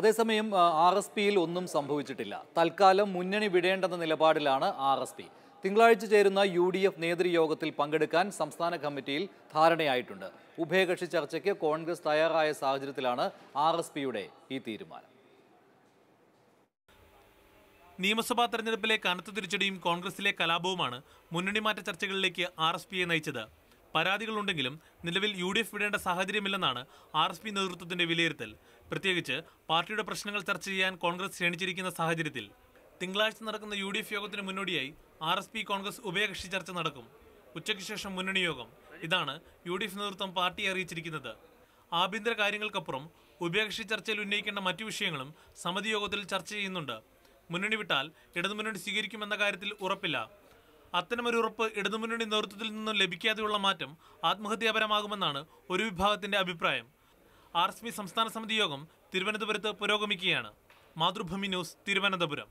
അതേസമയം R S പിയിൽ ഒന്നും സംഭവിച്ചിട്ടില്ല തൽക്കാലം മുന്നണി വിടേണ്ടെന്ന നിലപാടിലാണ് ആർ എസ് പി തിങ്കളാഴ്ച ചേരുന്ന യു ഡി എഫ് നേതൃയോഗത്തിൽ പങ്കെടുക്കാൻ സംസ്ഥാന കമ്മിറ്റിയിൽ ധാരണയായിട്ടുണ്ട് ഉഭയകക്ഷി ചർച്ചയ്ക്ക് കോൺഗ്രസ് തയ്യാറായ സാഹചര്യത്തിലാണ് ആർ എസ് പിയുടെ ഈ തീരുമാനം നിയമസഭാ തെരഞ്ഞെടുപ്പിലെ കനത്ത തിരിച്ചടിയും കോൺഗ്രസിലെ കലാപവുമാണ് മുന്നണി മാറ്റ ചർച്ചകളിലേക്ക് ആർ എസ് പിയെ നയിച്ചത് പരാതികളുണ്ടെങ്കിലും നിലവിൽ യു ഡി എഫ് വിടേണ്ട സാഹചര്യമില്ലെന്നാണ് ആർ എസ് പി നേതൃത്വത്തിന്റെ വിലയിരുത്തൽ പ്രത്യേകിച്ച് പാർട്ടിയുടെ പ്രശ്നങ്ങൾ ചർച്ച ചെയ്യാൻ കോൺഗ്രസ് ക്ഷണിച്ചിരിക്കുന്ന സാഹചര്യത്തിൽ തിങ്കളാഴ്ച നടക്കുന്ന യു ഡി എഫ് യോഗത്തിന് മുന്നോടിയായി ആർ എസ് പി കോൺഗ്രസ് ഉഭയകക്ഷി ചർച്ച നടക്കും ഉച്ചയ്ക്ക് ശേഷം മുന്നണി യോഗം ഇതാണ് യു ഡി എഫ് നേതൃത്വം പാർട്ടിയെ അറിയിച്ചിരിക്കുന്നത് ആഭ്യന്തര കാര്യങ്ങൾക്കപ്പുറം ഉഭയകക്ഷി ചർച്ചയിൽ ഉന്നയിക്കേണ്ട മറ്റു വിഷയങ്ങളും സമിതി യോഗത്തിൽ ചർച്ച ചെയ്യുന്നുണ്ട് മുന്നണി വിട്ടാൽ ഇടതുമുന്നണി സ്വീകരിക്കുമെന്ന കാര്യത്തിൽ ഉറപ്പില്ല അത്തരമൊരു ഉറപ്പ് ഇടതുമുന്നണി നേതൃത്വത്തിൽ നിന്നും ലഭിക്കാതെയുള്ള മാറ്റം ആത്മഹത്യാപരമാകുമെന്നാണ് ഒരു വിഭാഗത്തിന്റെ അഭിപ്രായം ആർ സംസ്ഥാന സമിതി യോഗം തിരുവനന്തപുരത്ത് പുരോഗമിക്കുകയാണ് മാതൃഭൂമി ന്യൂസ് തിരുവനന്തപുരം